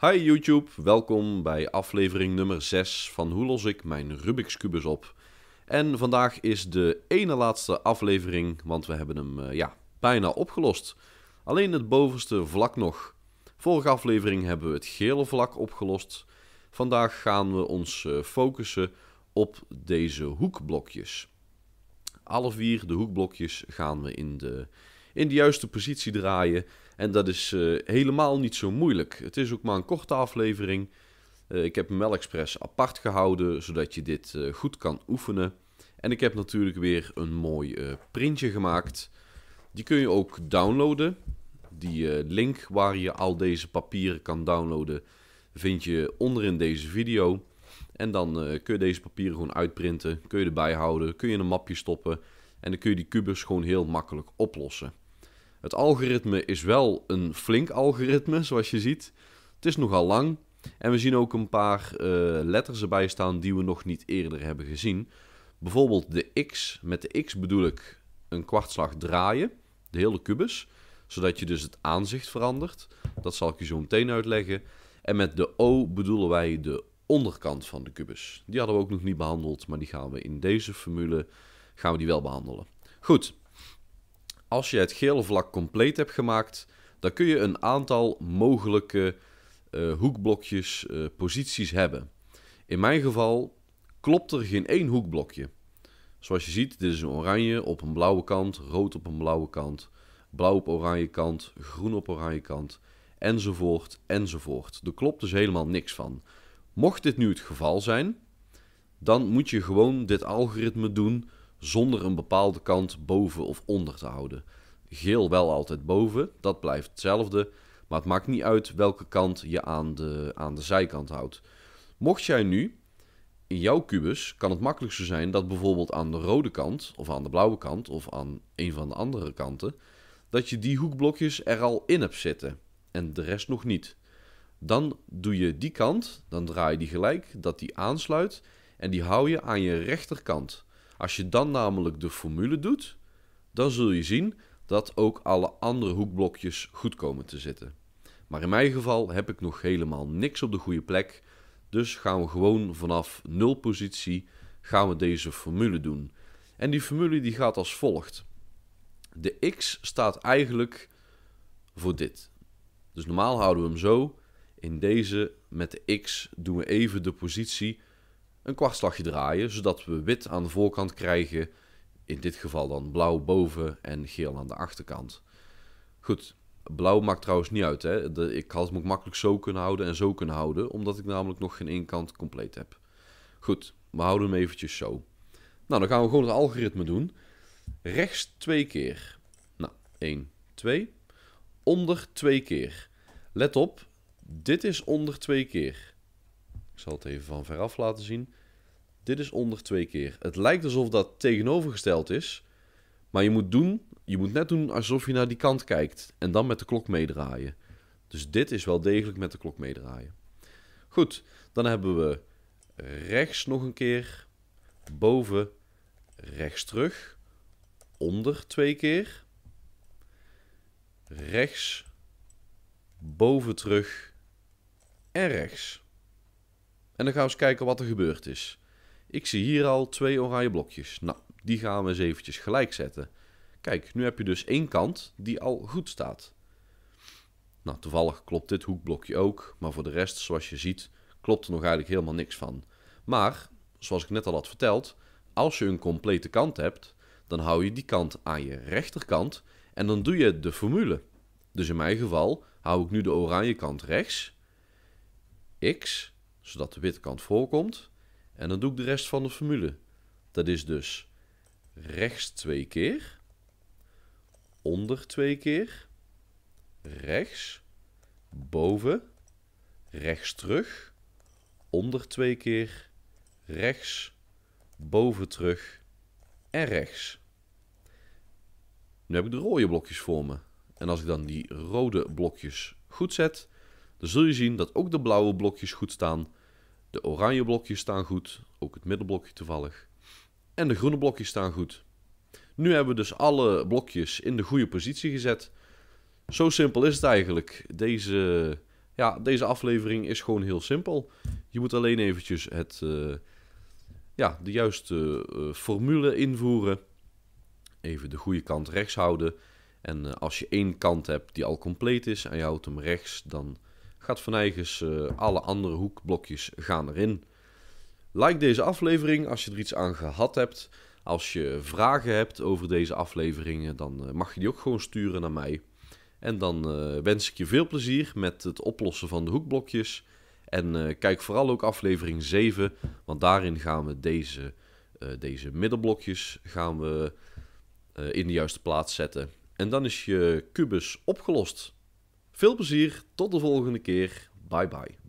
Hi YouTube, welkom bij aflevering nummer 6 van hoe los ik mijn Rubik's kubus op. En vandaag is de ene laatste aflevering, want we hebben hem eh, ja, bijna opgelost. Alleen het bovenste vlak nog. Vorige aflevering hebben we het gele vlak opgelost. Vandaag gaan we ons eh, focussen op deze hoekblokjes. Alle vier de hoekblokjes gaan we in de in de juiste positie draaien. En dat is eh, helemaal niet zo moeilijk. Het is ook maar een korte aflevering. Eh, ik heb hem wel apart gehouden, zodat je dit eh, goed kan oefenen. En ik heb natuurlijk weer een mooi printje gemaakt. Die kun je ook downloaden. Die link waar je al deze papieren kan downloaden vind je onderin deze video. En dan kun je deze papieren gewoon uitprinten, kun je erbij houden, kun je in een mapje stoppen. En dan kun je die kubus gewoon heel makkelijk oplossen. Het algoritme is wel een flink algoritme, zoals je ziet. Het is nogal lang. En we zien ook een paar eh, letters erbij staan die we nog niet eerder hebben gezien. Bijvoorbeeld de x. Met de x bedoel ik een kwartslag draaien, de hele kubus. Zodat je dus het aanzicht verandert. Dat zal ik je zo meteen uitleggen. En met de o bedoelen wij de onderkant van de kubus. Die hadden we ook nog niet behandeld, maar die gaan we in deze formule gaan we die wel behandelen. Goed, als je het gele vlak compleet hebt gemaakt, dan kun je een aantal mogelijke uh, hoekblokjes, eh, posities hebben. In mijn geval klopt er geen één hoekblokje. Zoals je ziet, dit is een oranje op een blauwe kant, rood op een blauwe kant, blauw op oranje kant, groen op oranje kant, enzovoort, enzovoort. Er klopt dus helemaal niks van. Mocht dit nu het geval zijn, dan moet je gewoon dit algoritme doen zonder een bepaalde kant boven of onder te houden. Geel wel altijd boven, dat blijft hetzelfde, maar het maakt niet uit welke kant je aan de, aan de zijkant houdt. Mocht jij nu in jouw kubus kan het makkelijk zo zijn dat bijvoorbeeld aan de rode kant, of aan de blauwe kant, of aan een van de andere kanten, dat je die hoekblokjes er al in hebt zitten en de rest nog niet. Dan doe je die kant, dan draai je die gelijk, dat die aansluit en die hou je aan je rechterkant. Als je dan namelijk de formule doet, dan zul je zien dat ook alle andere hoekblokjes goed komen te zitten. Maar in mijn geval heb ik nog helemaal niks op de goede plek, dus gaan we gewoon vanaf nul positie gaan we deze formule doen. En die formule die gaat als volgt. De x staat eigenlijk voor dit. Dus normaal houden we hem zo. In deze met de x doen we even de positie een kwartslagje draaien, zodat we wit aan de voorkant krijgen. In dit geval dan blauw boven en geel aan de achterkant. Goed, blauw maakt trouwens niet uit. Hè? ik had het ook makkelijk zo kunnen houden en zo kunnen houden, omdat ik namelijk nog geen één kant compleet heb. Goed, we houden hem eventjes zo. Nou, dan gaan we gewoon het algoritme doen. Rechts twee keer. Nou, 1, 2. Onder twee keer. Let op, dit is onder twee keer zal het even van veraf laten zien. Dit is onder twee keer. Het lijkt alsof dat tegenovergesteld is. Maar je moet, doen, je moet net doen alsof je naar die kant kijkt. En dan met de klok meedraaien. Dus dit is wel degelijk met de klok meedraaien. Goed, dan hebben we rechts nog een keer. Boven, rechts terug. Onder twee keer. Rechts, boven terug en rechts. En dan gaan we eens kijken wat er gebeurd is. Ik zie hier al twee oranje blokjes. Nou, die gaan we eens eventjes gelijk zetten. Kijk, nu heb je dus één kant die al goed staat. Nou, toevallig klopt dit hoekblokje ook, maar voor de rest, zoals je ziet, klopt er nog eigenlijk helemaal niks van. Maar, zoals ik net al had verteld, als je een complete kant hebt, dan hou je die kant aan je rechterkant en dan doe je de formule. Dus in mijn geval hou ik nu de oranje kant rechts, x zodat de witte kant voorkomt. En dan doe ik de rest van de formule. Dat is dus rechts twee keer, onder twee keer, rechts, boven, rechts terug, onder twee keer, rechts, boven terug en rechts. Nu heb ik de rode blokjes voor me. En als ik dan die rode blokjes goed zet, dan zul je zien dat ook de blauwe blokjes goed staan de oranje blokjes staan goed, ook het middenblokje toevallig. En de groene blokjes staan goed. Nu hebben we dus alle blokjes in de goede positie gezet. Zo simpel is het eigenlijk. Deze, ja, deze aflevering is gewoon heel simpel. Je moet alleen eventjes het, eh, ja, de juiste uh, formule invoeren. Even de goede kant rechts houden. En eh, als je één kant hebt die al compleet is en je houdt hem rechts, dan gaat van eigens eh, alle andere hoekblokjes gaan erin. Like deze aflevering als je er iets aan gehad hebt. Als je vragen hebt over deze afleveringen, dan eh, mag je die ook gewoon sturen naar mij. En dan eh, wens ik je veel plezier met het oplossen van de hoekblokjes. En kijk vooral ook aflevering 7, want daarin gaan we deze, deze middelblokjes, gaan we, in de juiste plaats zetten. En dan is je kubus opgelost. Veel plezier, tot de volgende keer. Bye bye.